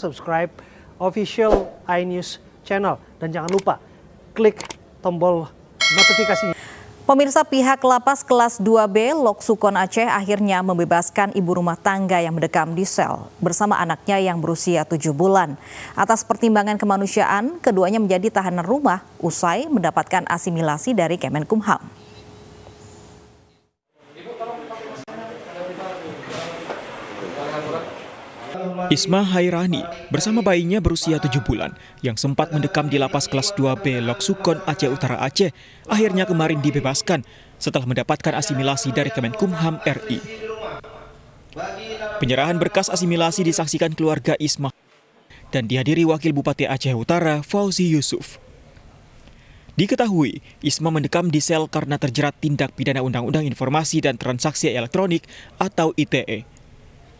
subscribe official iNews channel dan jangan lupa klik tombol notifikasinya. Pemirsa pihak lapas kelas 2B Lok Sukon Aceh akhirnya membebaskan ibu rumah tangga yang mendekam di sel bersama anaknya yang berusia 7 bulan. Atas pertimbangan kemanusiaan, keduanya menjadi tahanan rumah usai mendapatkan asimilasi dari Kemenkumham. Isma Hairani bersama bayinya berusia 7 bulan yang sempat mendekam di lapas kelas 2B Sukon Aceh Utara Aceh akhirnya kemarin dibebaskan setelah mendapatkan asimilasi dari Kemenkumham RI. Penyerahan berkas asimilasi disaksikan keluarga Isma dan dihadiri Wakil Bupati Aceh Utara Fauzi Yusuf. Diketahui, Isma mendekam di sel karena terjerat tindak pidana Undang-Undang Informasi dan Transaksi Elektronik atau ITE.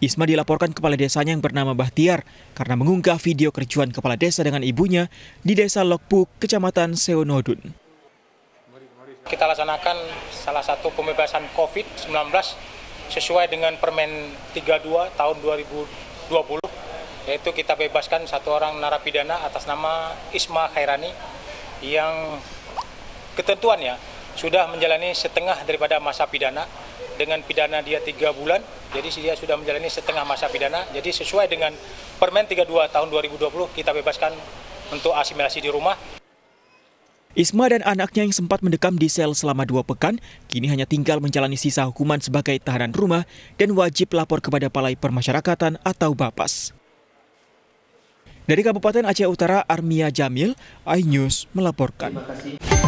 Isma dilaporkan kepala desanya yang bernama Bahtiar karena mengunggah video kericuan kepala desa dengan ibunya di desa Lokpuk, kecamatan Seonodun. Kita laksanakan salah satu pembebasan COVID-19 sesuai dengan Permen 32 tahun 2020 yaitu kita bebaskan satu orang narapidana atas nama Isma Khairani yang ketentuannya sudah menjalani setengah daripada masa pidana dengan pidana dia tiga bulan jadi dia sudah menjalani setengah masa pidana. Jadi sesuai dengan Permen 32 tahun 2020 kita bebaskan untuk asimilasi di rumah. Isma dan anaknya yang sempat mendekam di sel selama dua pekan, kini hanya tinggal menjalani sisa hukuman sebagai tahanan rumah dan wajib lapor kepada Palai Permasyarakatan atau BAPAS. Dari Kabupaten Aceh Utara, Armia Jamil, iNews melaporkan.